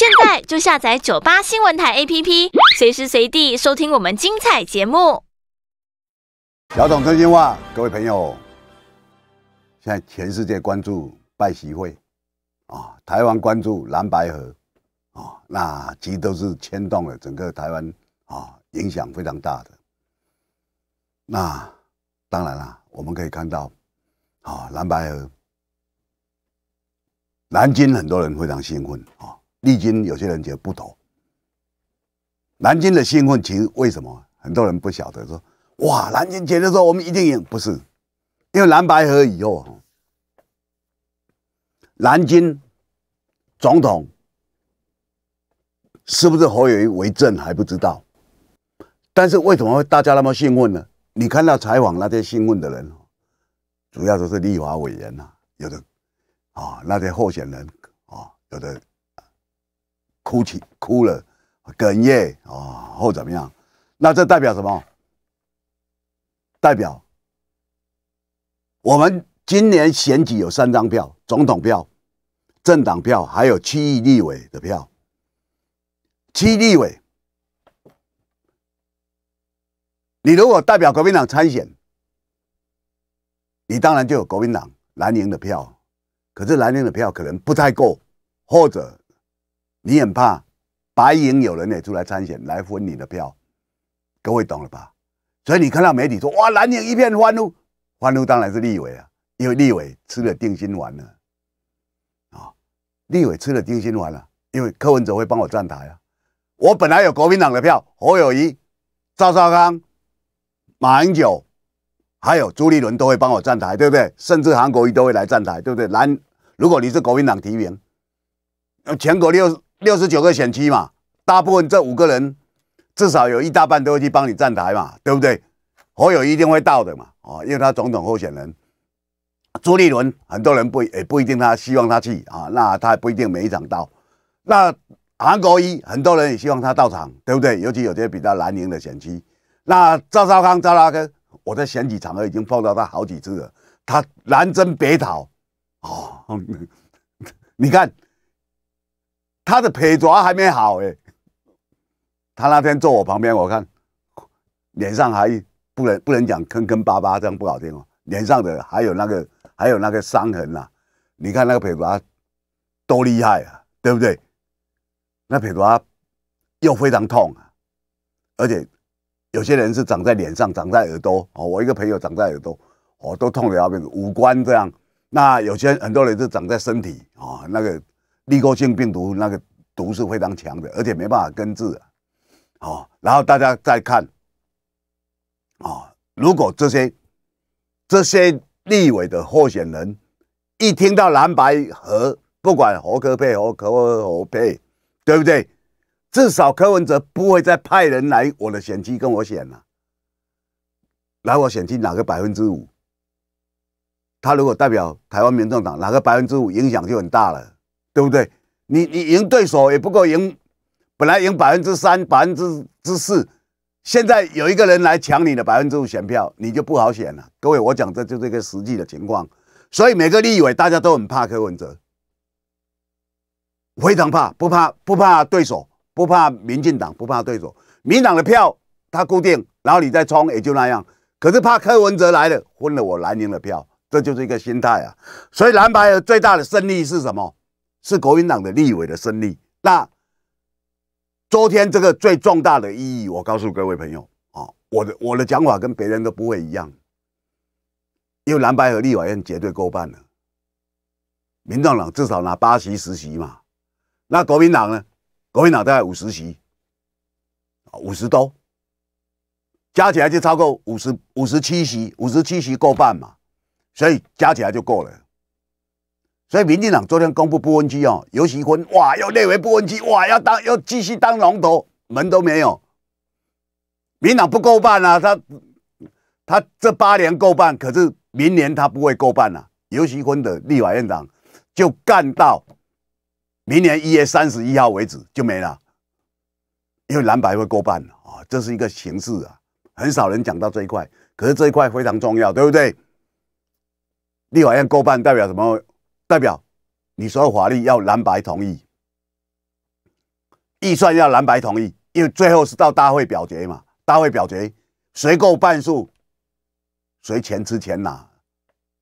现在就下载九八新闻台 APP，随时随地收听我们精彩节目。小董真心话，各位朋友，现在全世界关注拜习会啊，台湾关注蓝白河啊，那其实都是牵动了整个台湾啊，影响非常大的。那当然啦，我们可以看到啊，蓝白河，南京很多人非常兴奋啊。立经有些人觉得不妥。南京的兴奋其实为什么很多人不晓得说哇？南京解的时候我们一定赢，不是因为蓝白河以后啊，南京总统是不是侯友谊为政还不知道，但是为什么会大家那么兴奋呢？你看到采访那些兴奋的人，主要都是立法委员呐，有的啊，那些候选人啊，有的。哭泣哭了，哽咽啊，或怎么样？那这代表什么？代表我们今年选举有三张票：总统票、政党票，还有区域立委的票。区立委，你如果代表国民党参选，你当然就有国民党蓝营的票，可是蓝营的票可能不太够，或者。你很怕，白银有人也出来参选来分你的票，各位懂了吧？所以你看到媒体说哇蓝营一片欢呼，欢呼当然是立委啊，因为立委吃了定心丸了啊，立委吃了定心丸了，因为柯文哲会帮我站台啊。我本来有国民党的票，侯友谊、赵少康、马英九，还有朱立伦都会帮我站台，对不对？甚至韩国瑜都会来站台，对不对？蓝，如果你是国民党提名，全国六。六十九个选区嘛，大部分这五个人至少有一大半都会去帮你站台嘛，对不对？好友一定会到的嘛，哦，因为他总统候选人朱立伦，很多人不也不一定他希望他去啊，那他不一定每一场到。那韩国瑜，很多人也希望他到场，对不对？尤其有些比较难赢的选区。那赵少康、赵大哥，我在选举场合已经碰到他好几次了，他南征北讨，哦，你看。他的腿爪还没好哎，他那天坐我旁边，我看脸上还不能不能讲坑坑巴巴这样不好听哦，脸上的还有那个还有那个伤痕啊，你看那个腿爪多厉害啊，对不对？那腿爪又非常痛，啊，而且有些人是长在脸上，长在耳朵哦。我一个朋友长在耳朵，哦，都痛的要命，五官这样。那有些很多人是长在身体啊，那个。立构性病毒那个毒是非常强的，而且没办法根治，哦。然后大家再看，哦，如果这些这些立委的候选人一听到蓝白和不管侯科佩、侯科或侯佩，对不对？至少柯文哲不会再派人来我的选区跟我选了。来，我选区哪个百分之五？他如果代表台湾民众党哪个百分之五，影响就很大了。对不对？你你赢对手也不够赢，本来赢百分之三百分之之四，现在有一个人来抢你的百分之五选票，你就不好选了。各位，我讲这就是一个实际的情况，所以每个立委大家都很怕柯文哲，非常怕，不怕不怕对手，不怕民进党，不怕对手，民党的票他固定，然后你再冲也就那样。可是怕柯文哲来了，分了我蓝营的票，这就是一个心态啊。所以蓝白的最大的胜利是什么？是国民党的立委的胜利。那昨天这个最重大的意义，我告诉各位朋友啊，我的我的讲法跟别人都不会一样，因为蓝白和立法院绝对够半了。民进党至少拿八席十席嘛，那国民党呢？国民党大概五十席，啊五十多，加起来就超过五十五十七席，五十七席够半嘛，所以加起来就够了。所以民进党昨天公布布阵机哦，尤其坤哇要列为不阵机哇，要当要继续当龙头门都没有，民党不够办啊，他他这八年够办，可是明年他不会够办了。尤其坤的立法院长就干到明年一月三十一号为止就没了，因为蓝白会够办啊，这是一个形式啊，很少人讲到这一块，可是这一块非常重要，对不对？立法院过办代表什么？代表，你说法律要蓝白同意，预算要蓝白同意，因为最后是到大会表决嘛。大会表决，谁够半数，谁钱吃钱拿。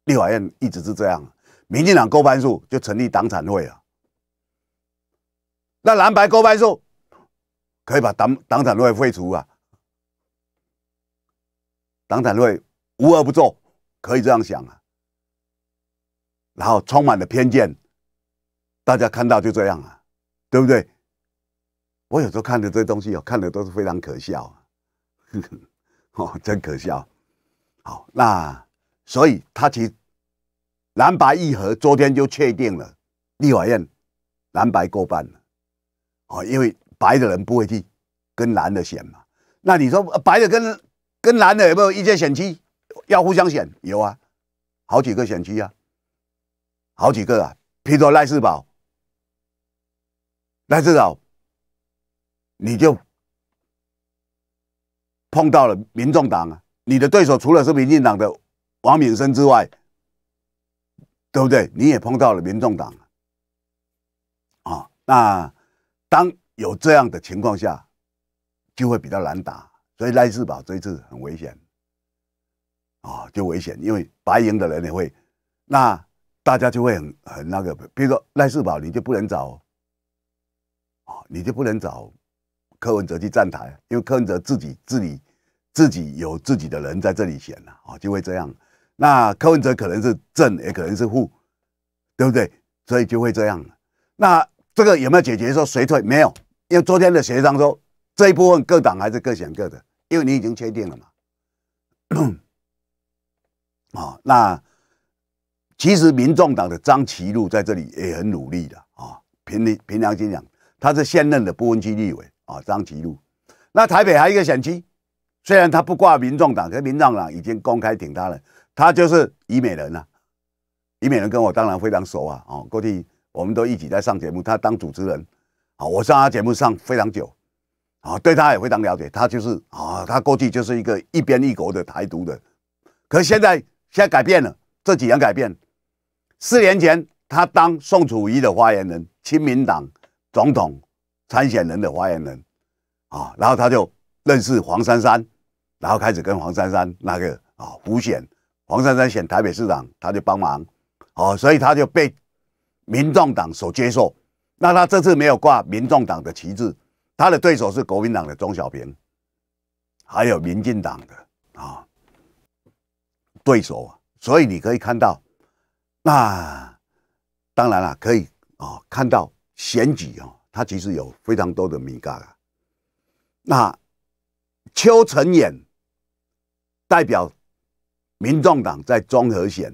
立法院一直是这样，民进党够半数就成立党产会啊。那蓝白够半数，可以把党党产会废除啊。党产会无恶不作，可以这样想啊。然后充满了偏见，大家看到就这样啊，对不对？我有时候看的这东西哦，看的都是非常可笑，哦，真可笑。好，那所以他其蓝白议和，昨天就确定了立法院蓝白过半了，哦，因为白的人不会去跟蓝的选嘛。那你说白的跟跟蓝的有没有一些选区要互相选？有啊，好几个选区啊。好几个啊，譬如说赖世保，赖世保，你就碰到了民众党啊。你的对手除了是民进党的王敏生之外，对不对？你也碰到了民众党啊。那当有这样的情况下，就会比较难打。所以赖世保这一次很危险啊，就危险，因为白营的人也会那。大家就会很很那个，比如说赖世宝，你就不能找，啊，你就不能找柯文哲去站台，因为柯文哲自己自己自己有自己的人在这里选了，啊，就会这样。那柯文哲可能是正，也可能是负，对不对？所以就会这样。那这个有没有解决？说谁退？没有，因为昨天的协商说这一部分各党还是各选各的，因为你已经确定了嘛。啊，那。其实民众党的张其禄在这里也很努力的啊。你凭良心讲，他是现任的不分区立委啊。张其禄，那台北还有一个选区，虽然他不挂民众党，可是民众党已经公开挺他了。他就是伊美人啊，伊美人跟我当然非常熟啊。哦，过去我们都一起在上节目，他当主持人啊，我上他节目上非常久啊，对他也非常了解。他就是啊，他过去就是一个一边一国的台独的，可是现在现在改变了，这几年改变四年前，他当宋楚瑜的发言人，亲民党总统参选人的发言人，啊，然后他就认识黄珊珊，然后开始跟黄珊珊那个啊胡选，黄珊珊选台北市长，他就帮忙，哦，所以他就被民众党所接受。那他这次没有挂民众党的旗帜，他的对手是国民党的钟小平，还有民进党的啊对手，所以你可以看到。那当然了，可以啊，看到选举哦，他其实有非常多的敏感。那邱成衍代表民众党在中和选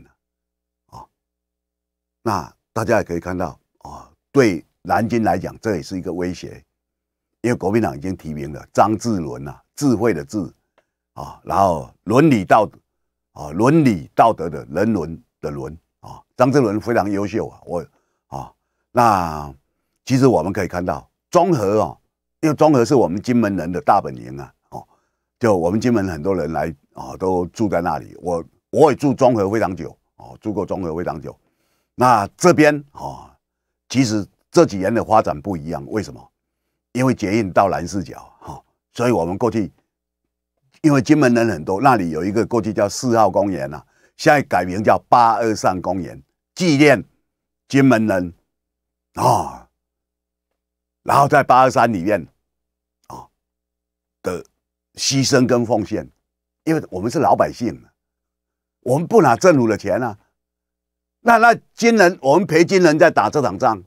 啊，那大家也可以看到啊，对南京来讲，这也是一个威胁，因为国民党已经提名了张志伦呐，智慧的智啊，然后伦理道啊，伦理道德的人伦的伦。啊，张志伦非常优秀啊！我啊，那其实我们可以看到，中和啊，因为中和是我们金门人的大本营啊，哦，就我们金门很多人来啊，都住在那里。我我也住中和非常久哦，住过中和非常久。那这边哦，其实这几年的发展不一样，为什么？因为捷运到南四角哈，所以我们过去因为金门人很多，那里有一个过去叫四号公园呐。现在改名叫八二三公园，纪念金门人啊。然后在八二三里面啊的牺牲跟奉献，因为我们是老百姓，我们不拿政府的钱啊。那那金人，我们陪金人在打这场仗，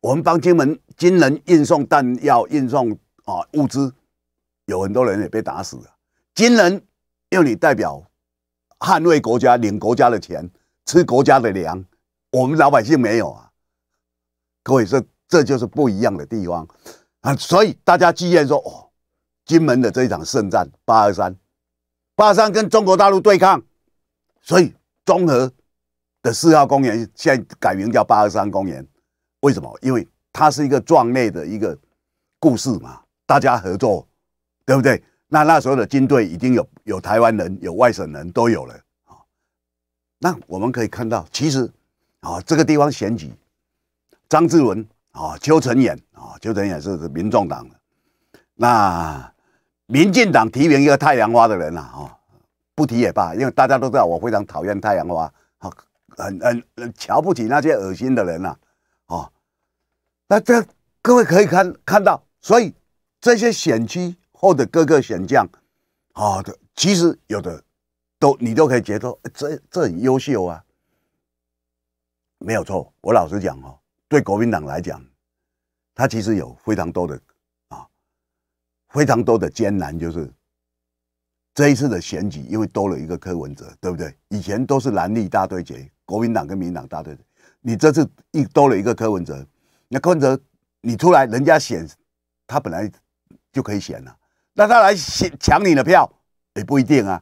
我们帮金门金人运送弹药、运送啊物资，有很多人也被打死了。金人要你代表。捍卫国家，领国家的钱，吃国家的粮，我们老百姓没有啊！各位，这这就是不一样的地方啊！所以大家既然说，哦，金门的这一场圣战八二三，八三跟中国大陆对抗，所以综合的四号公园现在改名叫八二三公园，为什么？因为它是一个壮烈的一个故事嘛，大家合作，对不对？那那时候的军队已经有有台湾人，有外省人都有了啊。那我们可以看到，其实啊，这个地方选举，张志文啊，邱成衍啊，邱成衍是民众党的。那民进党提名一个太阳花的人啊，啊，不提也罢，因为大家都知道我非常讨厌太阳花，很很很瞧不起那些恶心的人呐，啊。那这各位可以看看到，所以这些选区。或者各个选将，好的，其实有的，都你都可以觉得这这很优秀啊，没有错。我老实讲哦，对国民党来讲，他其实有非常多的啊，非常多的艰难，就是这一次的选举，因为多了一个柯文哲，对不对？以前都是蓝绿大对决，国民党跟民党大对决，你这次一多了一个柯文哲，那柯文哲你出来，人家选他本来就可以选了。那他来抢抢你的票，也不一定啊，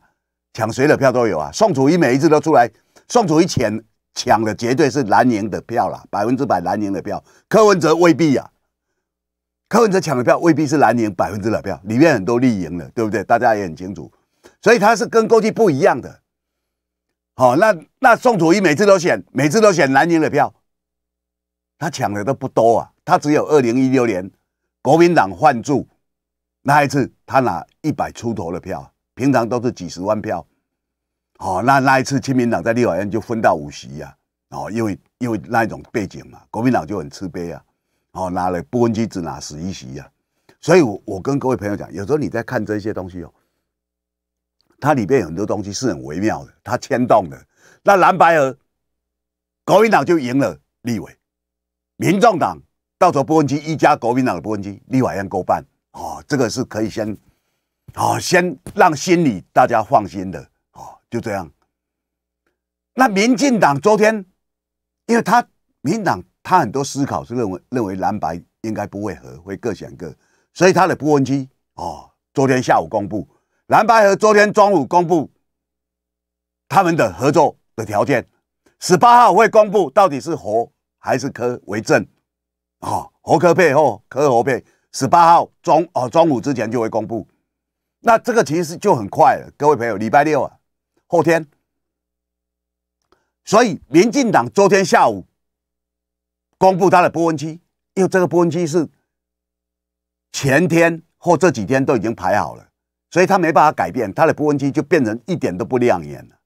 抢谁的票都有啊。宋楚瑜每一次都出来，宋楚瑜抢抢的绝对是蓝营的票啦，百分之百蓝营的票。柯文哲未必啊，柯文哲抢的票未必是蓝营百分之的票，里面很多绿营的，对不对？大家也很清楚，所以他是跟过去不一样的。好，那那宋楚瑜每次都选，每次都选蓝营的票，他抢的都不多啊，他只有二零一六年国民党换驻。那一次，他拿一百出头的票，平常都是几十万票，哦，那那一次，亲民党在立法院就分到五席啊，哦，因为因为那一种背景嘛，国民党就很自卑啊，哦，拿了不分区只拿十一席啊，所以我我跟各位朋友讲，有时候你在看这些东西哦，它里面很多东西是很微妙的，它牵动的，那蓝白鹅，国民党就赢了立委，民众党到时候不分区一加国民党的不分区，立法院够半。哦，这个是可以先，哦，先让心里大家放心的，哦，就这样。那民进党昨天，因为他民党他很多思考是认为认为蓝白应该不会合，会各选各，所以他的不分基哦，昨天下午公布蓝白和昨天中午公布他们的合作的条件，十八号会公布到底是和还是科为政，哦，合科配或科合配。十八号中哦，中午之前就会公布。那这个其实就很快了，各位朋友，礼拜六啊，后天。所以民进党昨天下午公布他的波纹期，因为这个波纹期是前天或这几天都已经排好了，所以他没办法改变他的波纹期，就变成一点都不亮眼了。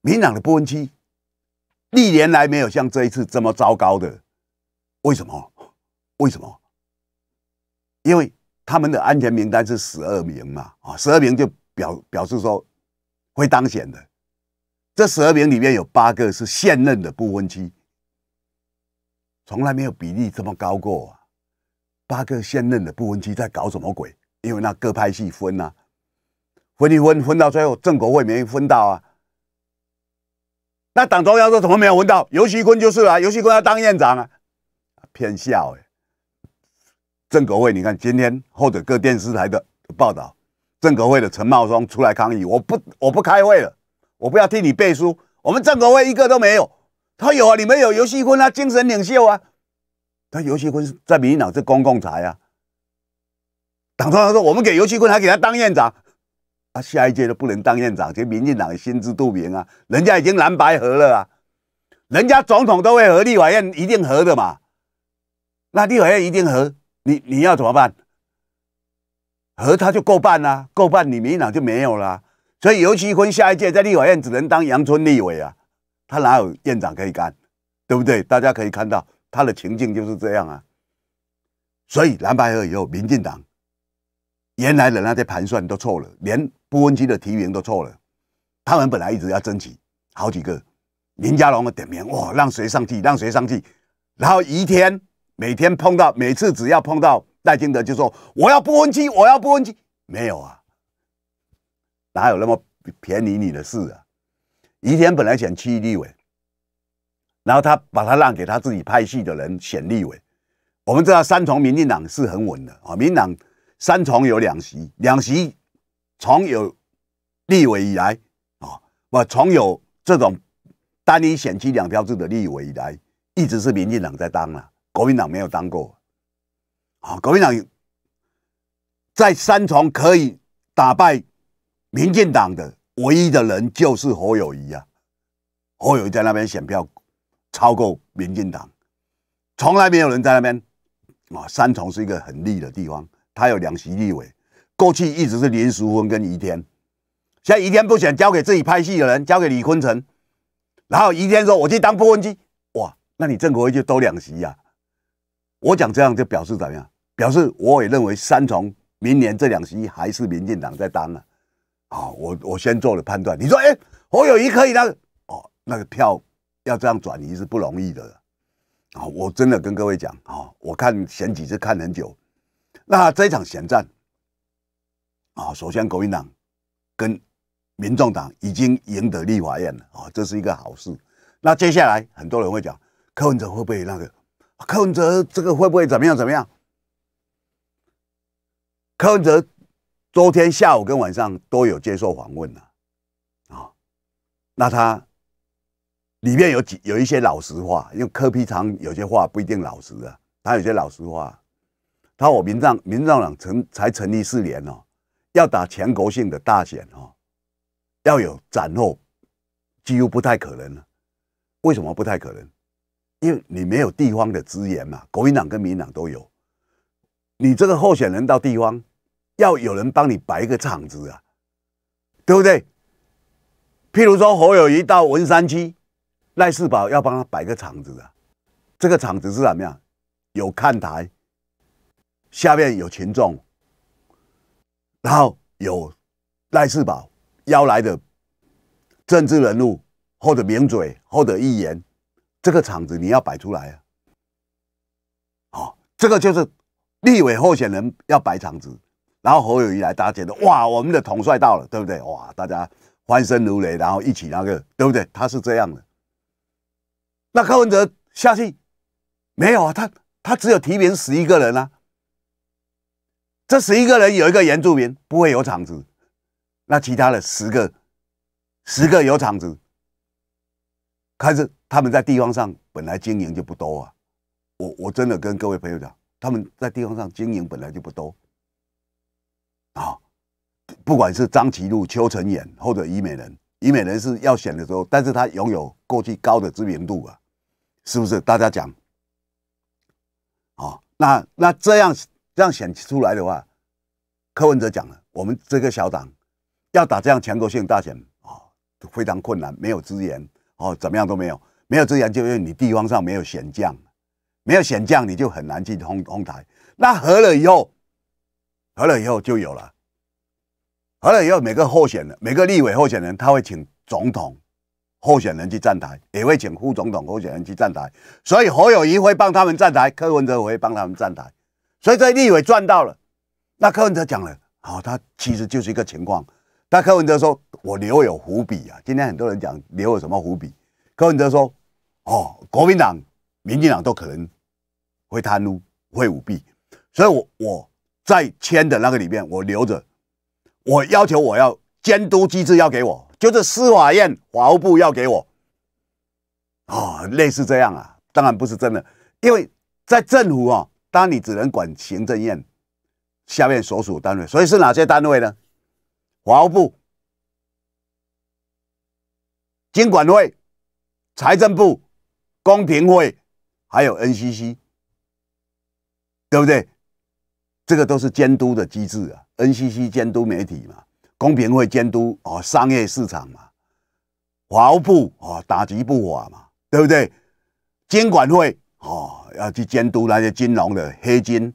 民党的波纹期历年来没有像这一次这么糟糕的，为什么？为什么？因为他们的安全名单是十二名嘛，啊，十二名就表表示说会当选的。这十二名里面有八个是现任的不分区，从来没有比例这么高过啊。八个现任的不分区在搞什么鬼？因为那各派系分啊，分一分，分到最后郑国辉没分到啊。那党中央说怎么没有分到？尤戏坤就是啊，尤戏坤要当院长啊，偏笑哎。政国会，你看今天或者各电视台的报道，政国会的陈茂双出来抗议，我不，我不开会了，我不要替你背书。我们政国会一个都没有。他有啊，你们有游戏坤啊，精神领袖啊。他游戏坤在民进党是公共财啊。党央说我们给游戏坤还给他当院长，他下一届都不能当院长，这民进党心知肚明啊，人家已经蓝白合了啊，人家总统都会和立法院一定合的嘛，那立法院一定合。你你要怎么办？和他就够办了，够办，你民进党就没有了。所以尤其坤下一届在立法院只能当阳春立委啊，他哪有院长可以干，对不对？大家可以看到他的情境就是这样啊。所以蓝白合以后，民进党原来的那些盘算都错了，连波恩基的提名都错了。他们本来一直要争取好几个林佳龙的点名，哇，让谁上去，让谁上去，然后宜天。每天碰到每次只要碰到戴金德就说我要不分机我要不分机没有啊哪有那么便宜你的事啊？余天本来选区立委，然后他把他让给他自己拍戏的人选立委。我们知道三重民进党是很稳的啊，民党三重有两席，两席从有立委以来啊，不从有这种单一选区两票制的立委以来，一直是民进党在当啊。国民党没有当过，啊！国民党在三重可以打败民进党的唯一的人就是何友谊啊。何友谊在那边选票超过民进党，从来没有人在那边。啊，三重是一个很利的地方，他有两席立委，过去一直是林淑芬跟宜天，现在宜天不选，交给自己拍戏的人，交给李坤城，然后宜天说我去当播音机，哇，那你郑国辉就多两席呀。我讲这样就表示怎么样？表示我也认为三重明年这两席还是民进党在当呢，啊，我我先做了判断。你说，哎，我有一以那哦，那个票要这样转移是不容易的。啊，我真的跟各位讲啊，我看选举是看很久。那这场选战啊，首先国民党跟民众党已经赢得立法院了啊，这是一个好事。那接下来很多人会讲柯文哲会不会那个？柯文哲这个会不会怎么样？怎么样？柯文哲昨天下午跟晚上都有接受访问了，啊，那他里面有几有一些老实话，因为柯皮常有些话不一定老实啊，他有些老实话。他我民藏民藏党成才成立四年了，要打全国性的大选哦，要有斩获，几乎不太可能了。为什么不太可能？因为你没有地方的资源嘛，国民党跟民党都有。你这个候选人到地方，要有人帮你摆一个场子啊，对不对？譬如说侯友谊到文山区，赖世宝要帮他摆个场子啊。这个场子是什么呀？有看台，下面有群众，然后有赖世宝邀来的政治人物或者名嘴或者议员。这个场子你要摆出来啊！哦，这个就是立委候选人要摆场子，然后侯友谊来搭建的，哇，我们的统帅到了，对不对？哇，大家欢声如雷，然后一起那个，对不对？他是这样的。那柯文哲下去没有啊？他他只有提名十一个人啊。这十一个人有一个原住民不会有场子，那其他的十个，十个有场子，开始。他们在地方上本来经营就不多啊，我我真的跟各位朋友讲，他们在地方上经营本来就不多，啊，不管是张其禄、邱成演或者虞美人，虞美人是要选的时候，但是他拥有过去高的知名度啊，是不是？大家讲，啊，那那这样这样选出来的话，柯文哲讲了，我们这个小党要打这样全国性大选啊，非常困难，没有资源，哦，怎么样都没有。没有资源，就因为你地方上没有贤将，没有贤将，你就很难去通通台。那合了以后，合了以后就有了。合了以后，每个候选人、每个立委候选人，他会请总统候选人去站台，也会请副总统候选人去站台。所以侯友谊会帮他们站台，柯文哲会帮他们站台。所以在立委赚到了。那柯文哲讲了，哦，他其实就是一个情况。但柯文哲说，我留有伏笔啊。今天很多人讲留有什么伏笔，柯文哲说。哦，国民党、民进党都可能会贪污、会舞弊，所以，我我在签的那个里面，我留着，我要求我要监督机制要给我，就是司法院、法务部要给我，啊，类似这样啊，当然不是真的，因为在政府啊，当然你只能管行政院下面所属单位，所以是哪些单位呢？法务部、经管会、财政部。公平会，还有 NCC，对不对？这个都是监督的机制啊。NCC 监督媒体嘛，公平会监督哦商业市场嘛，华务部哦打击不法嘛，对不对？监管会哦要去监督那些金融的黑金、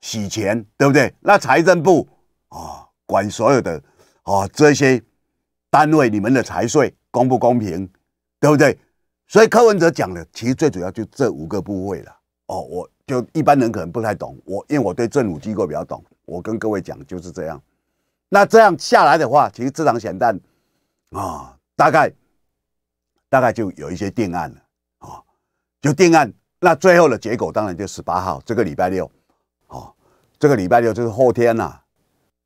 洗钱，对不对？那财政部啊管所有的哦这些单位，你们的财税公不公平，对不对？所以柯文哲讲的，其实最主要就这五个部位了。哦，我就一般人可能不太懂。我因为我对政府机构比较懂，我跟各位讲就是这样。那这样下来的话，其实这场选战啊，大概大概就有一些定案了啊，就定案。那最后的结果当然就十八号这个礼拜六，好，这个礼拜六就是后天呐，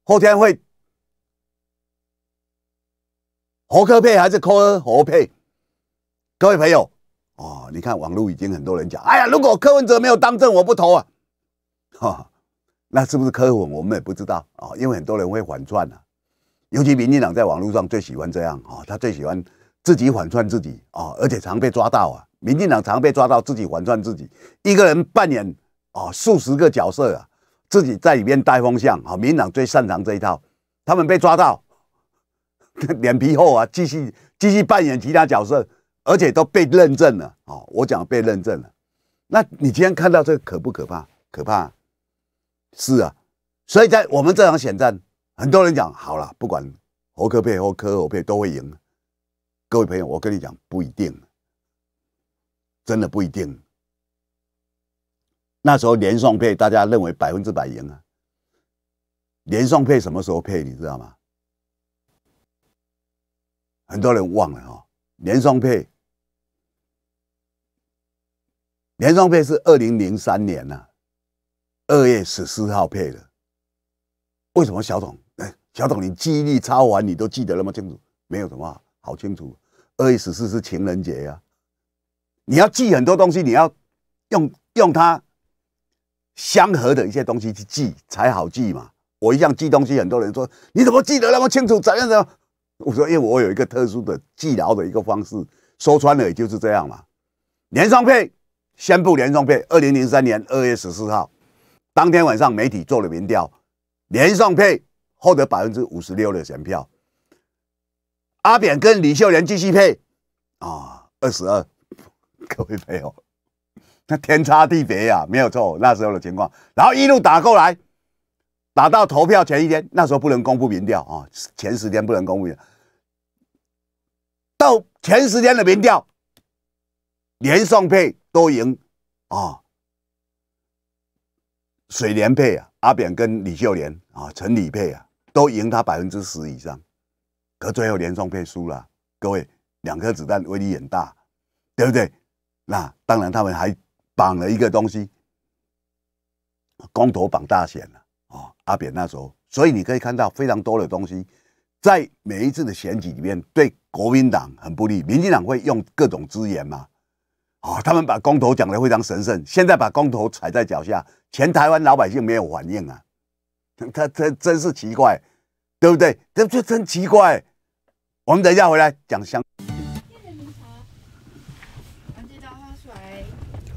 后天会侯科配还是柯侯配？各位朋友，哦，你看网络已经很多人讲，哎呀，如果柯文哲没有当政，我不投啊，哈，那是不是柯粉，我们也不知道啊，因为很多人会反串啊，尤其民进党在网络上最喜欢这样啊，他最喜欢自己反串自己啊，而且常被抓到啊，民进党常被抓到自己反串自己，一个人扮演啊数十个角色啊，自己在里面带风向啊，民进党最擅长这一套，他们被抓到，脸皮厚啊，继续继续扮演其他角色。而且都被认证了，哦，我讲被认证了，那你今天看到这个可不可怕？可怕，是啊，所以在我们这场选战，很多人讲好了，不管侯科配或科侯配都会赢。各位朋友，我跟你讲，不一定，真的不一定。那时候连送配，大家认为百分之百赢啊。连送配什么时候配？你知道吗？很多人忘了哈，连送配。连双配是二零零三年呐，二月十四号配的。为什么小董？小董，你记忆力超完，你都记得那么清楚？没有什么好清楚。二月十四是情人节呀，你要记很多东西，你要用用它相合的一些东西去记才好记嘛。我一向记东西，很多人说你怎么记得那么清楚？怎样怎样？我说因为我有一个特殊的记牢的一个方式，说穿了也就是这样嘛。连双配。宣布连送配，二零零三年二月十四号，当天晚上媒体做了民调，连送配获得百分之五十六的选票，阿扁跟李秀莲继续配，啊，二十二，各位朋友，那天差地别呀，没有错，那时候的情况，然后一路打过来，打到投票前一天，那时候不能公布民调啊，前十天不能公布，到前十天的民调，连送配。都赢啊，水莲配啊，阿扁跟李秀莲啊，陈李配啊，都赢他百分之十以上。可最后连双配输了，各位，两颗子弹威力很大，对不对？那当然，他们还绑了一个东西，公投绑大选了啊，阿扁那时候。所以你可以看到，非常多的东西在每一次的选举里面对国民党很不利。民进党会用各种资源嘛，哦，他们把公投讲得非常神圣，现在把公投踩在脚下，全台湾老百姓没有反应啊！他他真是奇怪，对不对？这这真奇怪。我们等一下回来讲香。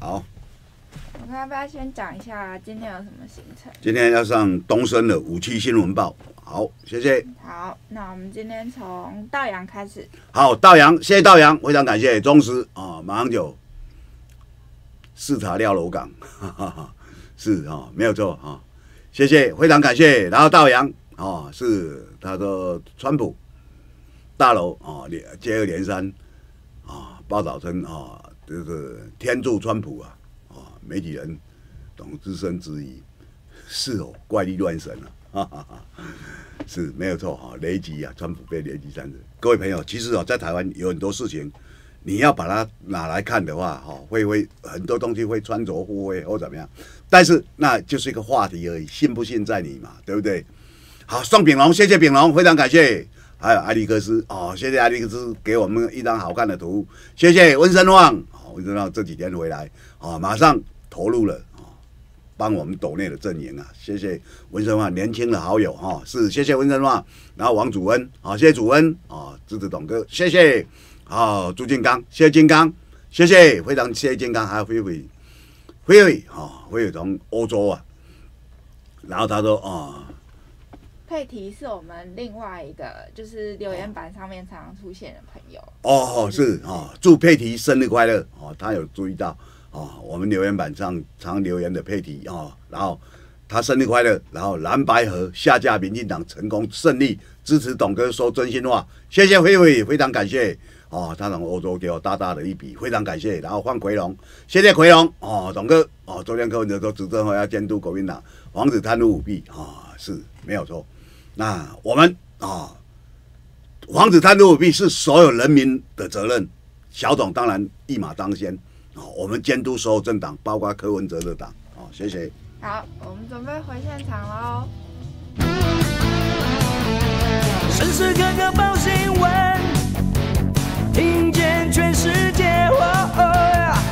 好我们要不要先讲一下今天有什么行程。今天要上东森的《武器新闻报》。好，谢谢。好，那我们今天从道阳开始。好，道阳，谢谢道阳，非常感谢，忠实啊，马上就。视察廖楼港，是啊，没有错啊，谢谢，非常感谢。然后道阳啊，是他说川普大楼啊，连接二连三啊，报道称啊，就是天助川普啊，啊，媒体人懂自身之疑，是哦，怪力乱神啊，哈哈哈，是，没有错啊，雷击啊，川普被雷击三次。各位朋友，其实啊，在台湾有很多事情。你要把它拿来看的话，哈，会会很多东西会穿着护卫或怎么样，但是那就是一个话题而已，信不信在你嘛，对不对？好，宋炳龙，谢谢炳龙，非常感谢。还有艾利克斯，哦，谢谢艾利克斯给我们一张好看的图，谢谢温生旺，好，温生旺这几天回来，啊，马上投入了啊，帮我们抖内的阵营啊，谢谢温生旺，年轻的好友哈，是谢谢温生旺，然后王祖恩，好，谢谢祖恩，啊，支持董哥，谢谢。好，朱金刚，谢谢金刚，谢谢，非常谢谢金刚，还有飞菲飞伟，哈，飞伟从欧洲啊，然后他说啊，佩提是我们另外一个，就是留言板上面常出现的朋友。哦，是啊，祝佩提生日快乐哦，他有注意到啊，我们留言板上常留言的佩提啊，然后他生日快乐，然后蓝白河下架，民进党成功胜利，支持董哥说真心话，谢谢飞菲，非常感谢。哦，他从欧洲给我大大的一笔，非常感谢。然后换奎龙，谢谢奎龙哦，董哥哦，昨天柯文哲执政后要监督国民党，防止贪污舞弊啊，是没有错。那我们啊，防止贪污舞弊是所有人民的责任，小董当然一马当先啊。我们监督所有政党，包括柯文哲的党啊，谢谢。好，我们准备回现场喽。时时刻刻报新闻。听见全世界，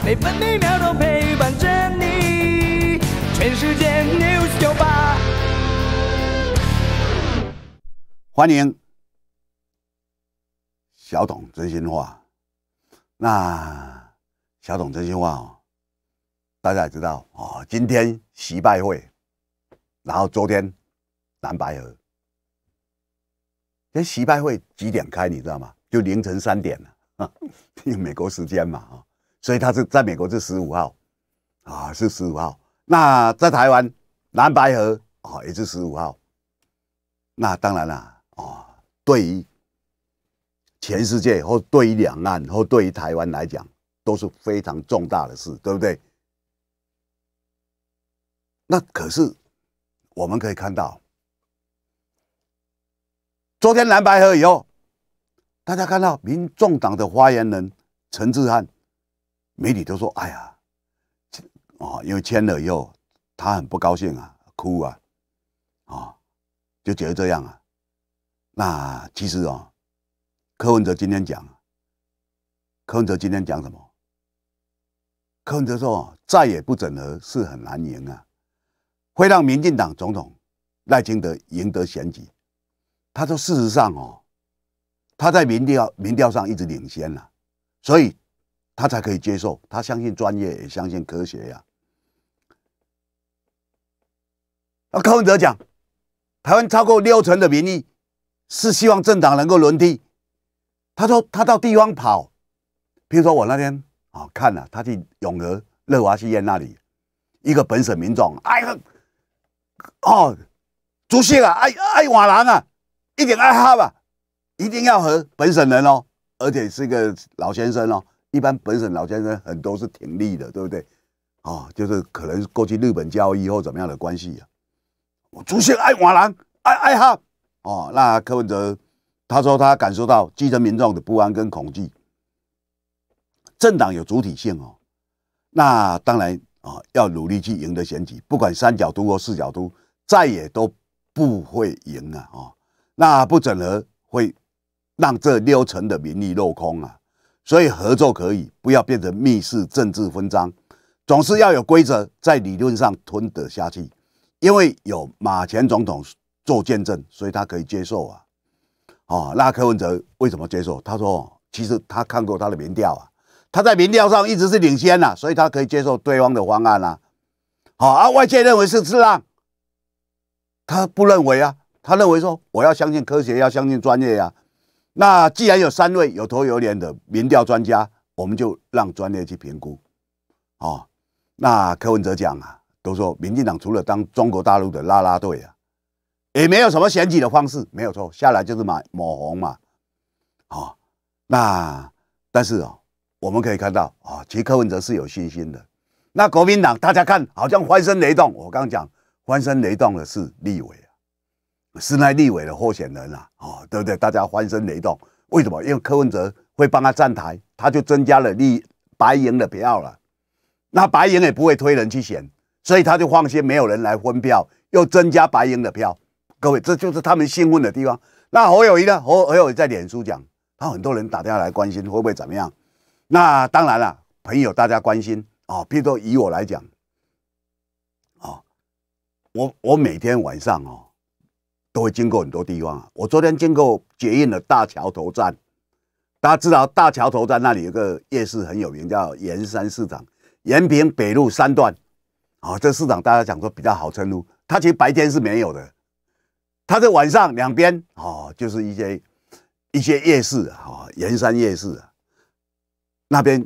每分每秒都陪伴着你。全世界 news 九吧，欢迎小董真心话。那小董真心话哦，大家也知道哦。今天习拜会，然后昨天蓝白河，这习拜会几点开？你知道吗？就凌晨三点了。啊，用美国时间嘛，啊，所以他是在美国是十五号，啊，是十五号。那在台湾蓝白河，啊，也是十五号。那当然了，啊，对于全世界或对于两岸或对于台湾来讲，都是非常重大的事，对不对？那可是我们可以看到，昨天蓝白河以后。大家看到民众党的发言人陈志汉，媒体都说：“哎呀，哦，因为签了以后，他很不高兴啊，哭啊，啊，就觉得这样啊。”那其实哦，柯文哲今天讲，柯文哲今天讲什么？柯文哲说：“再也不整合是很难赢啊，会让民进党总统赖清德赢得选举。”他说：“事实上哦。”他在民调民调上一直领先了，所以他才可以接受，他相信专业，也相信科学呀。啊，柯文哲讲，台湾超过六成的民意是希望政党能够轮替。他说他到地方跑，譬如说我那天啊看了，他去永和乐华戏院那里，一个本省民众，哎哼，哦，主席啊，爱爱换人啊，一定爱黑啊。一定要和本省人哦，而且是一个老先生哦。一般本省老先生很多是挺立的，对不对？哦，就是可能过去日本交易或怎么样的关系呀。我出现爱瓦郎爱爱哈哦。那柯文哲他说他感受到基层民众的不安跟恐惧。政党有主体性哦。那当然啊，要努力去赢得选举，不管三角都或四角都，再也都不会赢了啊。那不整合会。让这六成的民意落空啊！所以合作可以，不要变成密室政治分赃，总是要有规则在理论上吞得下去。因为有马前总统做见证，所以他可以接受啊。哦，那柯文哲为什么接受？他说，其实他看过他的民调啊，他在民调上一直是领先啊，所以他可以接受对方的方案啊。好啊，外界认为是让，他不认为啊，他认为说我要相信科学，要相信专业呀。那既然有三位有头有脸的民调专家，我们就让专业去评估。哦，那柯文哲讲啊，都说民进党除了当中国大陆的拉拉队啊，也没有什么选举的方式，没有错，下来就是买抹红嘛。哦，那但是啊，我们可以看到啊，其实柯文哲是有信心的。那国民党大家看，好像欢声雷动。我刚刚讲欢声雷动的是立委。是那立委的候选人了，哦，对不对？大家欢声雷动，为什么？因为柯文哲会帮他站台，他就增加了立白银的票了。那白银也不会推人去选，所以他就放些没有人来分票，又增加白银的票。各位，这就是他们兴奋的地方。那侯友谊呢？侯侯友谊在脸书讲，他很多人打电话来关心会不会怎么样。那当然了，朋友大家关心哦。譬如说以我来讲，哦，我我每天晚上哦。都会经过很多地方啊！我昨天经过捷运的大桥头站，大家知道大桥头站那里有个夜市很有名，叫盐山市场，延平北路三段。啊，这市场大家讲说比较好称呼，它其实白天是没有的，它在晚上两边哦，就是一些一些夜市啊，盐山夜市啊，那边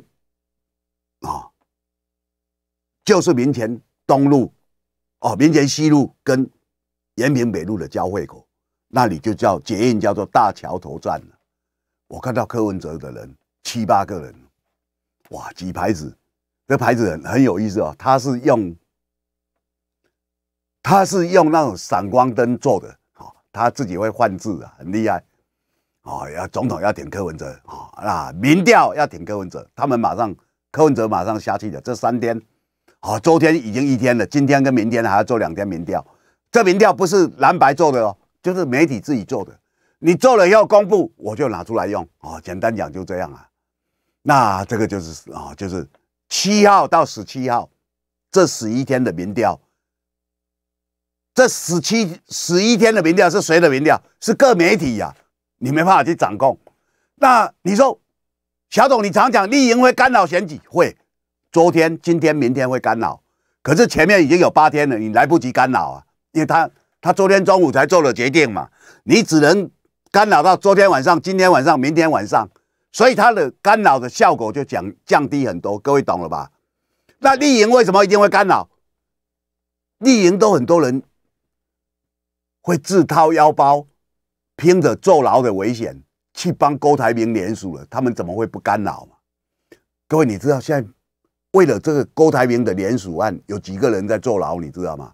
啊，就是民田东路，哦，民田西路跟。延平北路的交汇口，那里就叫捷运，叫做大桥头站我看到柯文哲的人七八个人，哇，举牌子，这牌子很很有意思哦，他是用，他是用那种闪光灯做的，哦，他自己会换字啊，很厉害，哦，要总统要挺柯文哲啊，那民调要挺柯文哲，他们马上柯文哲马上下去的。这三天，哦，昨天已经一天了，今天跟明天还要做两天民调。这民调不是蓝白做的哦，就是媒体自己做的。你做了以后公布，我就拿出来用。哦，简单讲就这样啊。那这个就是啊，就是七号到十七号这十一天的民调，这十七十一天的民调是谁的民调？是各媒体呀，你没办法去掌控。那你说，小董，你常讲立盈会干扰选举会，昨天、今天、明天会干扰，可是前面已经有八天了，你来不及干扰啊。因为他他昨天中午才做了决定嘛，你只能干扰到昨天晚上、今天晚上、明天晚上，所以他的干扰的效果就降降低很多。各位懂了吧？那丽营为什么一定会干扰？丽营都很多人会自掏腰包，拼着坐牢的危险去帮郭台铭联署了，他们怎么会不干扰嘛？各位，你知道现在为了这个郭台铭的联署案，有几个人在坐牢，你知道吗？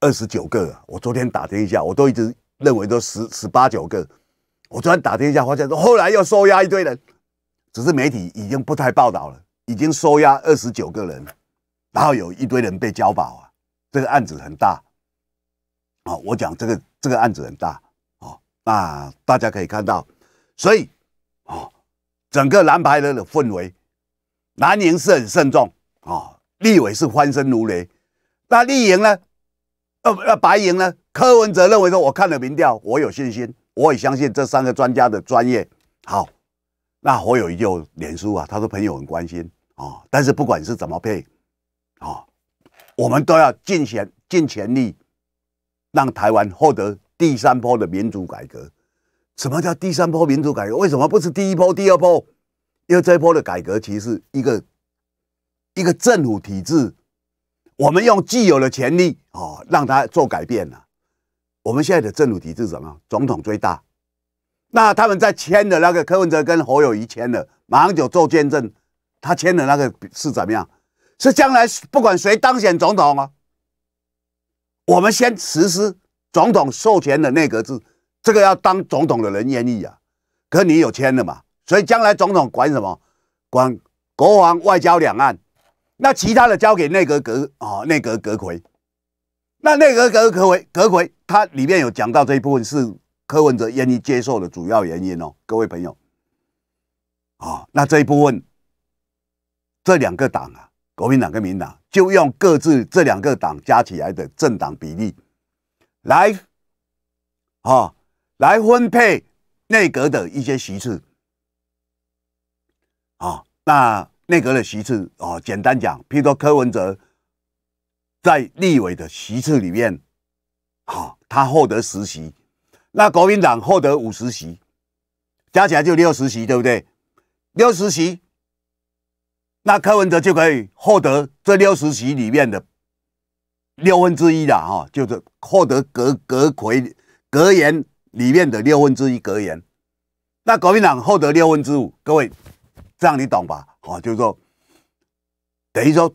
二十九个，我昨天打听一下，我都一直认为都十十八九个。我昨天打听一下，发现说后来又收押一堆人，只是媒体已经不太报道了。已经收押二十九个人，然后有一堆人被交保啊。这个案子很大哦，我讲这个这个案子很大哦，那大家可以看到，所以哦，整个蓝白的氛围，南宁是很慎重啊，立委是欢声如雷。那立营呢？呃，那白银呢？柯文哲认为说，我看了民调，我有信心，我也相信这三个专家的专业。好，那我有一句脸书啊，他的朋友很关心啊，但是不管是怎么配啊，我们都要尽全尽全力，让台湾获得第三波的民主改革。什么叫第三波民主改革？为什么不是第一波、第二波？因为这波的改革其实一个一个政府体制。我们用既有的权力哦，让他做改变了。我们现在的政府体制什么？总统最大。那他们在签的那个柯文哲跟侯友谊签的，马英九做见证，他签的那个是怎么样？是将来不管谁当选总统啊，我们先实施总统授权的内阁制。这个要当总统的人愿意啊？可你有签了嘛？所以将来总统管什么？管国防、外交、两岸。那其他的交给内阁阁啊，内阁阁魁。那内阁阁阁魁阁魁，他里面有讲到这一部分是柯文哲愿意接受的主要原因哦，各位朋友，啊，那这一部分，这两个党啊，国民党跟民党，就用各自这两个党加起来的政党比例来，啊，来分配内阁的一些席次，啊，那。内阁的席次哦，简单讲，譬如说柯文哲在立委的席次里面，哦，他获得十席，那国民党获得五十席，加起来就六十席，对不对？六十席，那柯文哲就可以获得这六十席里面的六分之一的哈，就是获得阁阁魁阁言里面的六分之一阁言，那国民党获得六分之五，各位这样你懂吧？啊，就是说，等于说，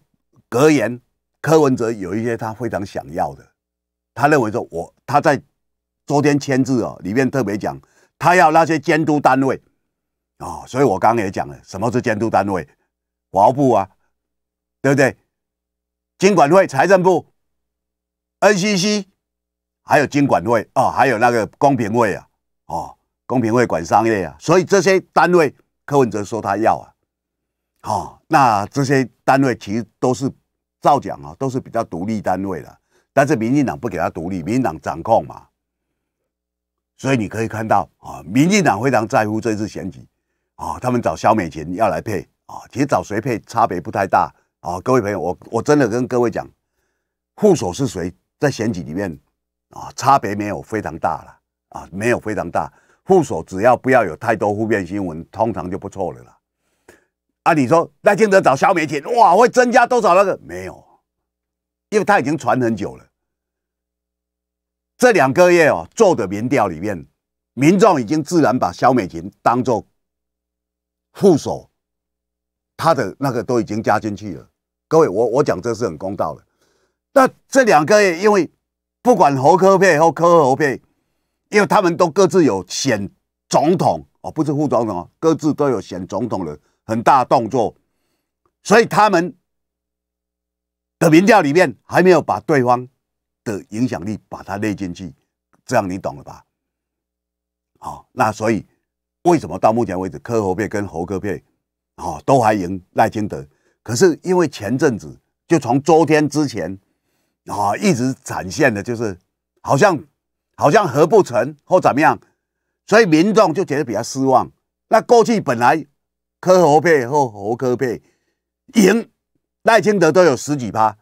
格言柯文哲有一些他非常想要的，他认为说，我他在昨天签字哦，里面特别讲，他要那些监督单位啊，所以我刚刚也讲了，什么是监督单位，华部啊，对不对？经管会、财政部、NCC，还有经管会啊，还有那个公平会啊，哦，公平会管商业啊，所以这些单位，柯文哲说他要啊。哦，那这些单位其实都是造假啊，都是比较独立单位的。但是民进党不给他独立，民进党掌控嘛。所以你可以看到啊，民进党非常在乎这次选举啊，他们找萧美琴要来配啊，其实找谁配差别不太大啊。各位朋友，我我真的跟各位讲，副手是谁在选举里面啊，差别没有非常大了啊，没有非常大。副手只要不要有太多负面新闻，通常就不错了啦。啊，你说赖清德找萧美琴，哇，会增加多少那个？没有，因为他已经传很久了。这两个月哦做的民调里面，民众已经自然把萧美琴当做副手，他的那个都已经加进去了。各位，我我讲这是很公道的。那这两个月，因为不管侯科配或科侯配，因为他们都各自有选总统哦，不是副总统，各自都有选总统了。很大动作，所以他们的民调里面还没有把对方的影响力把它列进去，这样你懂了吧？好，那所以为什么到目前为止科侯佩跟侯科佩哦，都还赢赖清德？可是因为前阵子就从昨天之前啊一直展现的就是好像好像合不成或怎么样，所以民众就觉得比较失望。那过去本来。柯侯配或侯柯配赢赖清德都有十几趴，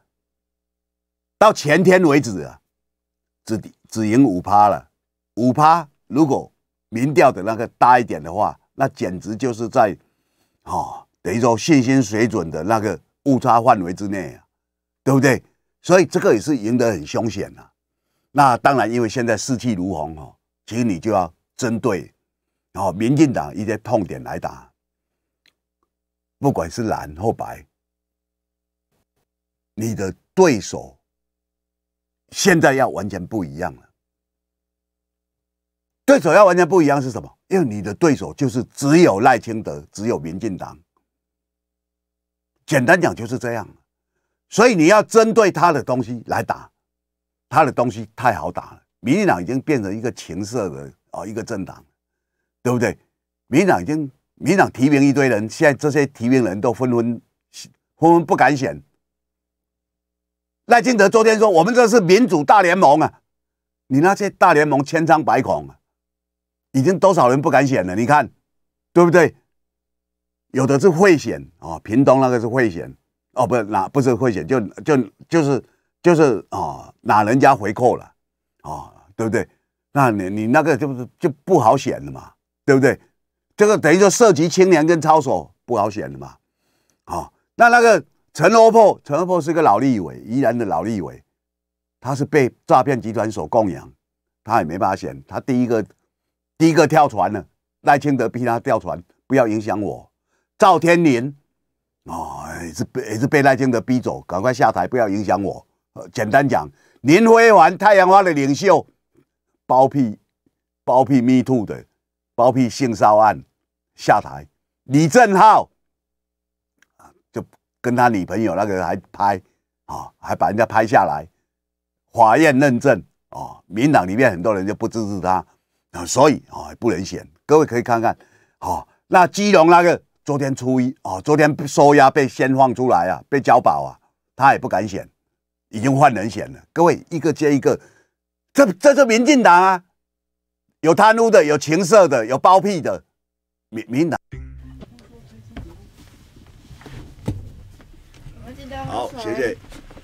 到前天为止啊，只只赢五趴了。五趴如果民调的那个大一点的话，那简直就是在哦，等于说信心水准的那个误差范围之内啊，对不对？所以这个也是赢得很凶险啊。那当然，因为现在士气如虹哈，其实你就要针对哦，民进党一些痛点来打。不管是蓝或白，你的对手现在要完全不一样了。对手要完全不一样是什么？因为你的对手就是只有赖清德，只有民进党。简单讲就是这样，所以你要针对他的东西来打，他的东西太好打了。民进党已经变成一个情色的啊，一个政党，对不对？民进党已经。民党提名一堆人，现在这些提名人都纷纷纷纷不敢选。赖清德昨天说：“我们这是民主大联盟啊，你那些大联盟千疮百孔，啊，已经多少人不敢选了？你看，对不对？有的是贿选啊，屏东那个是贿选哦，不是不是贿选，就就就是就是啊，拿人家回扣了啊，对不对？那你你那个就是就不好选了嘛，对不对？”这个等于说涉及青年跟操守，不好选的嘛。好，那那个陈罗婆，陈罗婆是个老立委，宜兰的老立委，他是被诈骗集团所供养，他也没办法选。他第一个，第一个跳船了。赖清德逼他跳船，不要影响我。赵天麟，啊，也是也是被赖清德逼走，赶快下台，不要影响我。呃，简单讲，林辉环太阳花的领袖，包庇包庇 Me Too 的包庇性骚扰案。下台，李正浩，就跟他女朋友那个还拍，啊，还把人家拍下来，法院认证，啊，民党里面很多人就不支持他，啊，所以啊不能选。各位可以看看，哦，那基隆那个昨天初一，啊，昨天收押被先放出来啊，被交保啊，他也不敢选，已经换人选了。各位一个接一个，这这是民进党啊，有贪污的，有情色的，有包庇的。民民党。好，谢谢。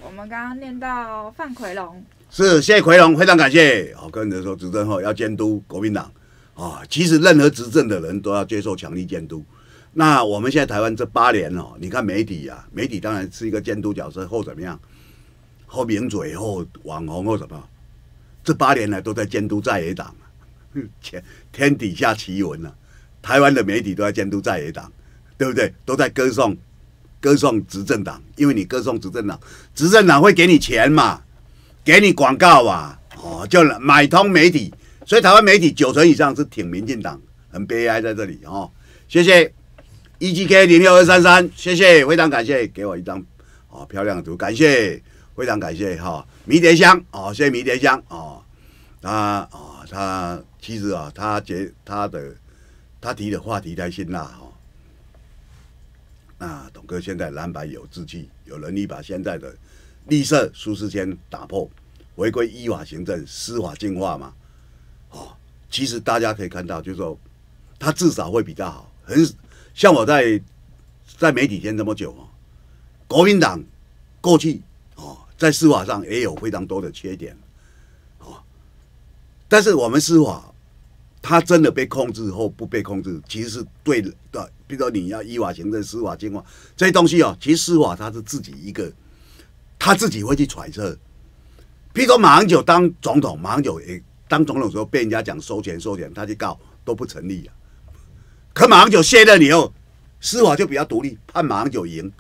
我们刚刚念到范奎龙，是谢奎龙，非常感谢。好，跟才说执政后要监督国民党啊，其实任何执政的人都要接受强力监督。那我们现在台湾这八年哦，你看媒体啊，媒体当然是一个监督角色，或怎么样，或名嘴，或网红，或什么，这八年来都在监督在野党，天天下奇闻啊。台湾的媒体都在监督在野党，对不对？都在歌颂、歌颂执政党，因为你歌颂执政党，执政党会给你钱嘛，给你广告啊，哦，就买通媒体。所以台湾媒体九成以上是挺民进党，很悲哀在这里哦。谢谢，E G K 零六二三三，谢谢，非常感谢，给我一张哦，漂亮的图，感谢，非常感谢哈。迷迭香，哦，谢谢迷迭香，哦，他，哦，他其实啊，他结他的。他提的话题太辛辣哈，那董哥现在蓝白有志气，有能力把现在的绿色舒适圈打破，回归依法行政、司法净化嘛？哦，其实大家可以看到，就说他至少会比较好。很像我在在媒体间这么久啊，国民党过去哦，在司法上也有非常多的缺点，哦，但是我们司法。他真的被控制或不被控制，其实是对的。比如说，你要依法行政、司法监管这些东西哦，其实司法他是自己一个，他自己会去揣测。譬如说马英九当总统，马英九也当总统时候被人家讲收钱收钱，他去告都不成立啊。可马英九卸任以后，司法就比较独立，判马英九赢。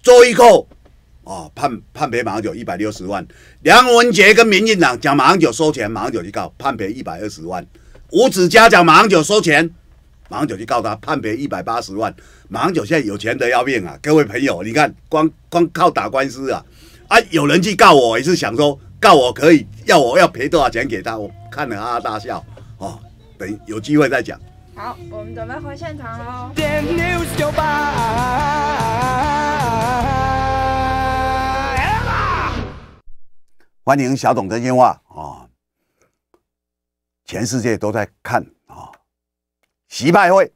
最后啊，判判赔马英九一百六十万。梁文杰跟民进党讲马英九收钱，马英九去告判赔一百二十万。五指家长马长久收钱，马长久去告他判赔一百八十万。马长久现在有钱的要命啊！各位朋友，你看，光光靠打官司啊，啊，有人去告我也是想说告我可以要我要赔多少钱给他，我看了哈哈大笑哦。等有机会再讲。好，我们准备回现场喽。欢迎小董真心话啊！全世界都在看啊，习拜会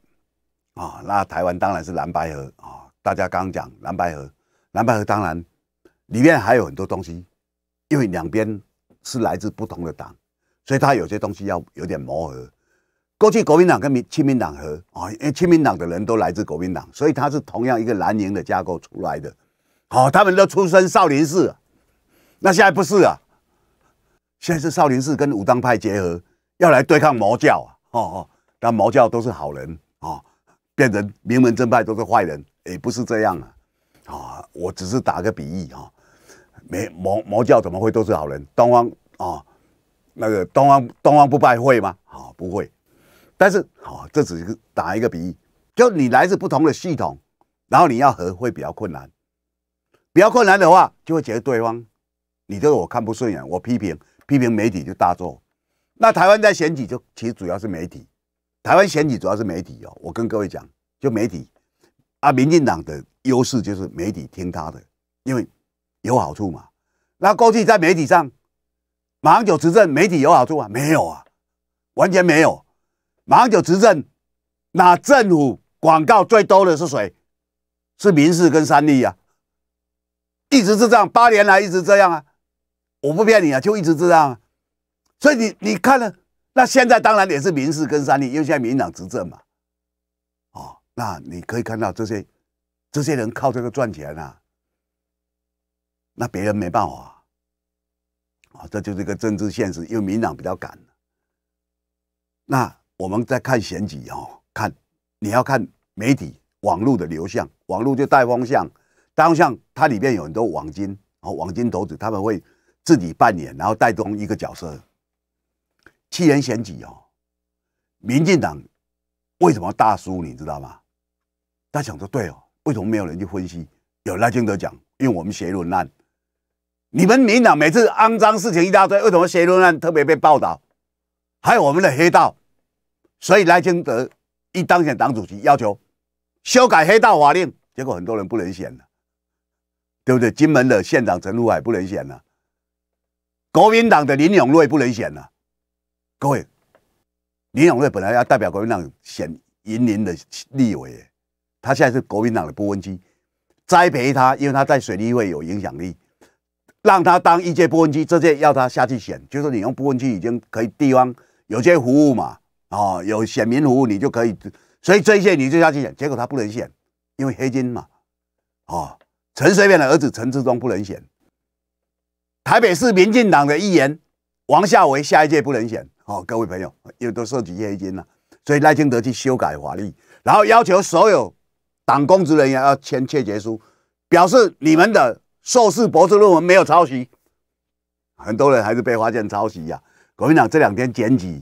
啊，那台湾当然是蓝白合啊。大家刚刚讲蓝白合，蓝白合当然里面还有很多东西，因为两边是来自不同的党，所以它有些东西要有点磨合。过去国民党跟民亲民党和啊，因为亲民党的人都来自国民党，所以它是同样一个蓝营的架构出来的。好，他们都出身少林寺，那现在不是啊，现在是少林寺跟武当派结合。要来对抗魔教，啊！哦哦，但魔教都是好人哦，变成名门正派都是坏人，也不是这样啊，啊，我只是打个比喻哦，没魔魔教怎么会都是好人？东方啊，那个东方东方不败会吗？啊，不会。但是啊，这只是打一个比喻，就你来自不同的系统，然后你要和会比较困难，比较困难的话，就会觉得对方，你这个我看不顺眼，我批评批评媒体就大做。那台湾在选举就其实主要是媒体，台湾选举主要是媒体哦。我跟各位讲，就媒体啊，民进党的优势就是媒体听他的，因为有好处嘛。那过去在媒体上，马英九执政媒体有好处啊？没有啊，完全没有。马英九执政，那政府广告最多的是谁？是民事跟三立呀，一直是这样，八年来一直这样啊。我不骗你啊，就一直这样。所以你你看呢？那现在当然也是民事跟三立，因为现在民党执政嘛，哦，那你可以看到这些这些人靠这个赚钱啊，那别人没办法啊，这就是一个政治现实，因为民党比较赶。那我们再看选举哦，看你要看媒体网络的流向，网络就带风向，带风向它里面有很多网金，哦，网金投资他们会自己扮演，然后带动一个角色。七人选举哦，民进党为什么大输？你知道吗？他想说对哦，为什么没有人去分析？有赖清德讲，因为我们邪论案，你们民党每次肮脏事情一大堆，为什么邪论案特别被报道？还有我们的黑道，所以赖清德一当选党主席，要求修改黑道法令，结果很多人不能选了，对不对？金门的县长陈如海不能选了，国民党的林永瑞不能选了。各位，林永瑞本来要代表国民党选云林的立委，他现在是国民党的播音机，栽培他，因为他在水利会有影响力，让他当一届播音机，这届要他下去选，就是你用播音机已经可以地方有些服务嘛，啊，有选民服务你就可以，所以这一届你就下去选，结果他不能选，因为黑金嘛，啊，陈水扁的儿子陈志忠不能选，台北市民进党的议员王夏维下一届不能选。好，各位朋友，又都涉及黑金了，所以赖清德去修改法律，然后要求所有党公职人员要签切结书，表示你们的硕士、博士论文没有抄袭。很多人还是被发现抄袭呀。国民党这两天剪辑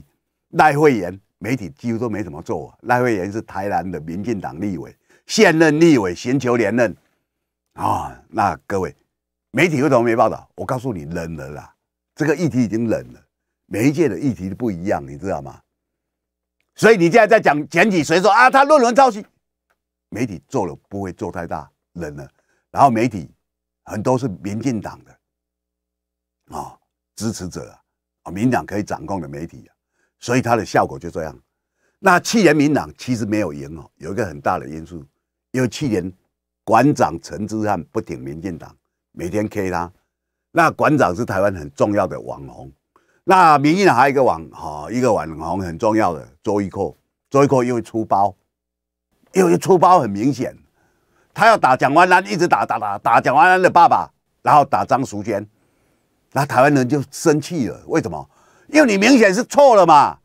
赖慧妍，媒体几乎都没怎么做。赖慧妍是台南的民进党立委，现任立委寻求连任。啊，那各位，媒体为什么没报道？我告诉你，冷了啦，这个议题已经冷了。每一届的议题都不一样，你知道吗？所以你现在在讲媒体，谁说啊？他论文抄袭，媒体做了不会做太大人了。然后媒体很多是民进党的啊支持者啊，民党可以掌控的媒体啊，所以它的效果就这样。那去年民党其实没有赢哦，有一个很大的因素，因为去年馆长陈志汉不挺民进党，每天 K 他。那馆长是台湾很重要的网红。那民进党还有一个网哈，一个网红很重要的周一蔻，周一蔻又出包，暴，因为出包，很明显，他要打蒋万安，一直打打打打蒋万安的爸爸，然后打张淑娟，那台湾人就生气了，为什么？因为你明显是错了嘛。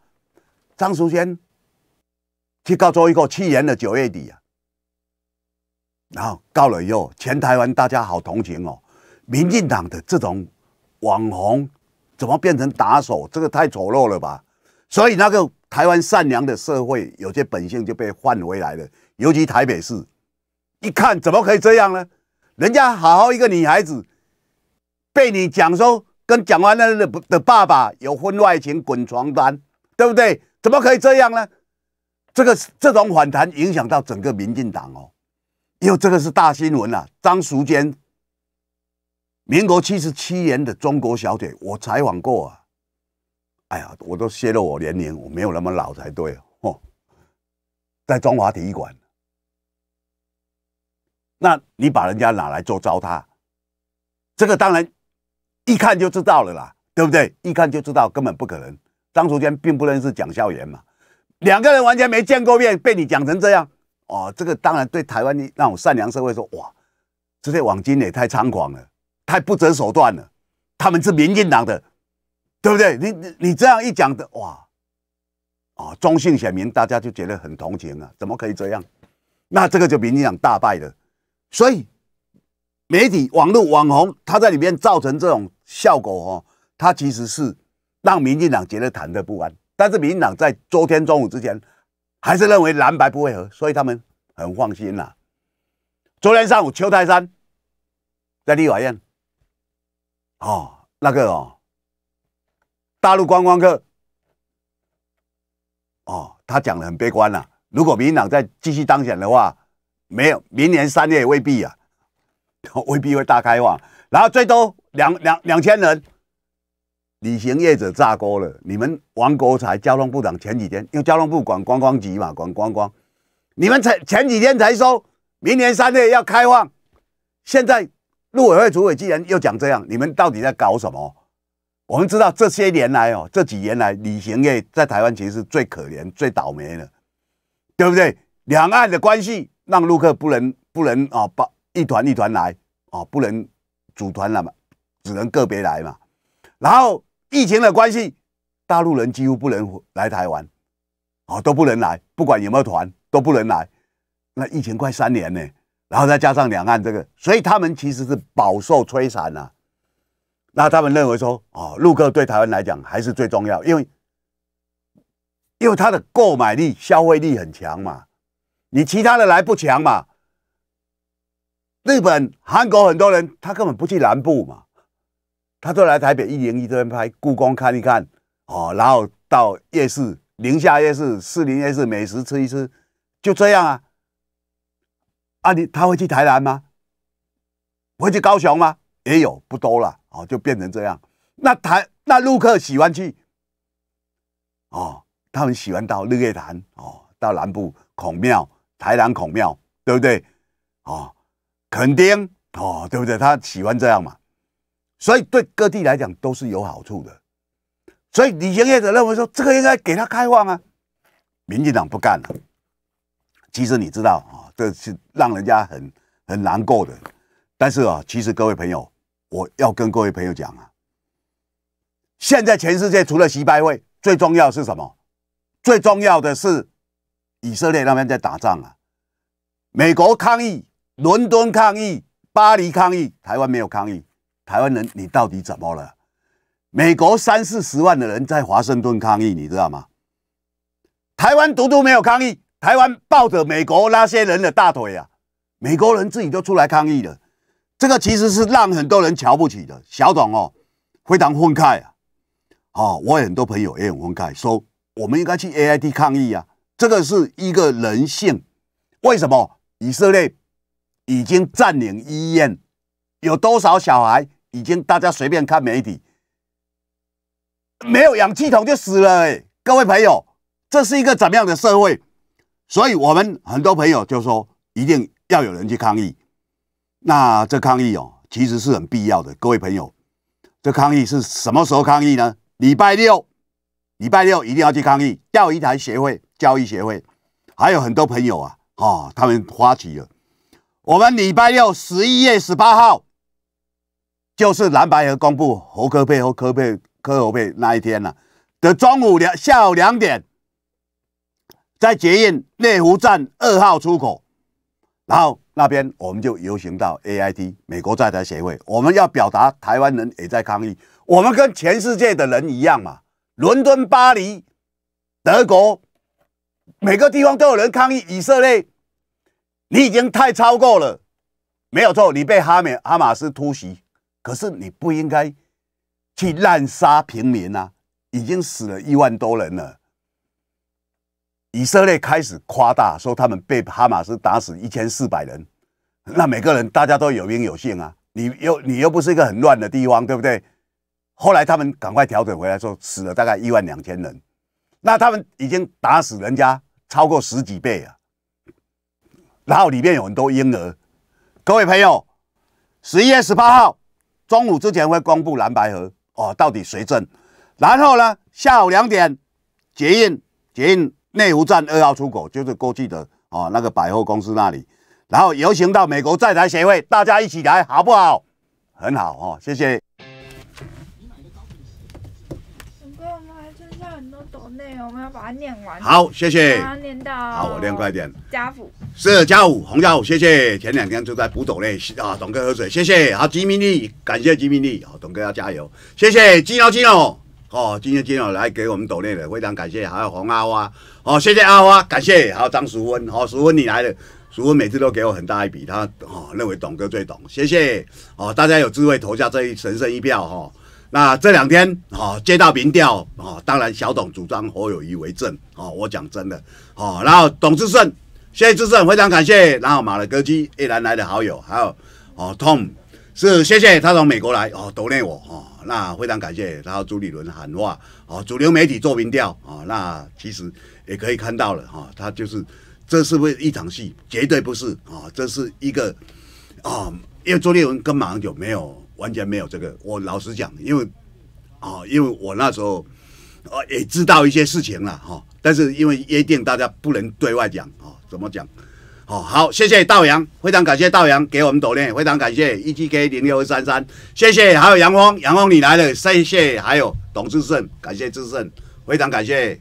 张淑娟去告周一蔻，去年的九月底啊，然后告了以后，全台湾大家好同情哦，民进党的这种网红。怎么变成打手？这个太丑陋了吧！所以那个台湾善良的社会，有些本性就被换回来了。尤其台北市，一看怎么可以这样呢？人家好好一个女孩子，被你讲说跟蒋完安的的爸爸有婚外情、滚床单，对不对？怎么可以这样呢？这个这种反弹影响到整个民进党哦，因为这个是大新闻啊！张淑娟。民国七十七年的中国小姐，我采访过啊，哎呀，我都泄露我年龄，我没有那么老才对哦，在中华体育馆。那你把人家拿来做糟蹋，这个当然一看就知道了啦，对不对？一看就知道根本不可能。张楚娟并不认识蒋孝严嘛，两个人完全没见过面，被你讲成这样哦，这个当然对台湾那种善良社会说，哇，这些网军也太猖狂了。太不择手段了，他们是民进党的，对不对？你你你这样一讲的哇，啊，中性选民大家就觉得很同情啊，怎么可以这样？那这个就民进党大败了，所以媒体、网络、网红他在里面造成这种效果哦，他其实是让民进党觉得忐忑不安。但是民进党在昨天中午之前还是认为蓝白不会合，所以他们很放心啦。昨天上午邱泰山在立法院。哦，那个哦，大陆观光客哦，他讲的很悲观了。如果民进党再继续当选的话，没有明年三月未必啊，未必会大开放。然后最多两两两千人，旅行业者炸锅了。你们王国才交通部长前几天，因为交通部管观光局嘛，管观光，你们才前几天才说明年三月要开放，现在。陆委会主委既然又讲这样，你们到底在搞什么？我们知道这些年来哦，这几年来，旅行业在台湾其实是最可怜、最倒霉的，对不对？两岸的关系让陆客不能不能啊，把一团一团来啊，不能组团了嘛，只能个别来嘛。然后疫情的关系，大陆人几乎不能来台湾，哦，都不能来，不管有没有团都不能来。那疫情快三年呢。然后再加上两岸这个，所以他们其实是饱受摧残啊。那他们认为说，啊，陆客对台湾来讲还是最重要，因为，因为他的购买力、消费力很强嘛。你其他的来不强嘛。日本、韩国很多人他根本不去南部嘛，他都来台北一零一这边拍故宫看一看，哦，然后到夜市、宁夏夜市、四零夜市美食吃一吃，就这样啊。啊，你他会去台南吗？会去高雄吗？也有不多了，哦，就变成这样。那台那陆客喜欢去，哦，他们喜欢到日月潭，哦，到南部孔庙，台南孔庙，对不对？哦，肯定哦，对不对？他喜欢这样嘛，所以对各地来讲都是有好处的。所以你姓业者认为说，这个应该给他开放啊。民进党不干了。其实你知道啊，这是让人家很很难过的。但是啊，其实各位朋友，我要跟各位朋友讲啊，现在全世界除了习拜会，最重要是什么？最重要的是以色列那边在打仗啊。美国抗议，伦敦抗议，巴黎抗议，台湾没有抗议。台湾人，你到底怎么了？美国三四十万的人在华盛顿抗议，你知道吗？台湾独独没有抗议。台湾抱着美国那些人的大腿啊，美国人自己都出来抗议了，这个其实是让很多人瞧不起的。小董哦，非常愤慨啊！哦，我很多朋友也很愤慨，说我们应该去 a i T 抗议啊，这个是一个人性。为什么以色列已经占领医院？有多少小孩已经？大家随便看媒体，没有氧气筒就死了哎！各位朋友，这是一个怎么样的社会？所以我们很多朋友就说一定要有人去抗议，那这抗议哦，其实是很必要的。各位朋友，这抗议是什么时候抗议呢？礼拜六，礼拜六一定要去抗议。钓鱼台协会、交易协会，还有很多朋友啊，哦，他们发起了。我们礼拜六十一月十八号，就是蓝白河公布侯科佩和科佩科侯佩那一天了的中午两下午两点。在捷运内湖站二号出口，然后那边我们就游行到 AIT 美国在台协会，我们要表达台湾人也在抗议。我们跟全世界的人一样嘛，伦敦、巴黎、德国，每个地方都有人抗议以色列。你已经太超过了，没有错，你被哈美哈马斯突袭，可是你不应该去滥杀平民啊！已经死了一万多人了。以色列开始夸大说他们被哈马斯打死一千四百人，那每个人大家都有名有姓啊！你又你又不是一个很乱的地方，对不对？后来他们赶快调整回来，说死了大概一万两千人，那他们已经打死人家超过十几倍啊！然后里面有很多婴儿。各位朋友，十一月十八号中午之前会公布蓝白河哦，到底谁正？然后呢，下午两点结印结印。内湖站二号出口，就是过去的啊那个百货公司那里，然后游行到美国在台协会，大家一起来，好不好？很好哦，谢谢。董哥，我们还剩下很多赌内，我们要把它念完。好，谢谢。念到？好，我念快点。家虎是家虎，红家虎，谢谢。前两天就在补赌内，啊，董哥喝水，谢谢。好，吉米利，感谢吉米利，好，董哥要加油，谢谢，金油，金油。哦，今天今日来给我们抖内的，非常感谢。还有黄阿花，哦，谢谢阿花，感谢。还有张淑芬，哦，淑芬你来了，淑芬每次都给我很大一笔，他哦认为董哥最懂，谢谢。哦，大家有智慧投下这一神圣一票哈。那这两天哦接到民调哦，当然小董主张侯友谊为正哦，我讲真的哦。然后董志胜，谢谢志胜，非常感谢。然后马的哥基一然来的好友，还有哦 Tom。是，谢谢他从美国来哦，逗虐我哈，那非常感谢。他朱立伦喊话，哦，主流媒体做民调啊，那其实也可以看到了哈，他就是这是是一场戏，绝对不是啊，这是一个啊，因为朱立伦跟马英九没有完全没有这个，我老实讲，因为啊，因为我那时候啊也知道一些事情了哈，但是因为约定大家不能对外讲啊，怎么讲？哦，好，谢谢道阳，非常感谢道阳给我们抖链，非常感谢 E G K 零六三三，谢谢，还有阳光，阳光你来了，谢谢，还有董志胜，感谢志胜，非常感谢。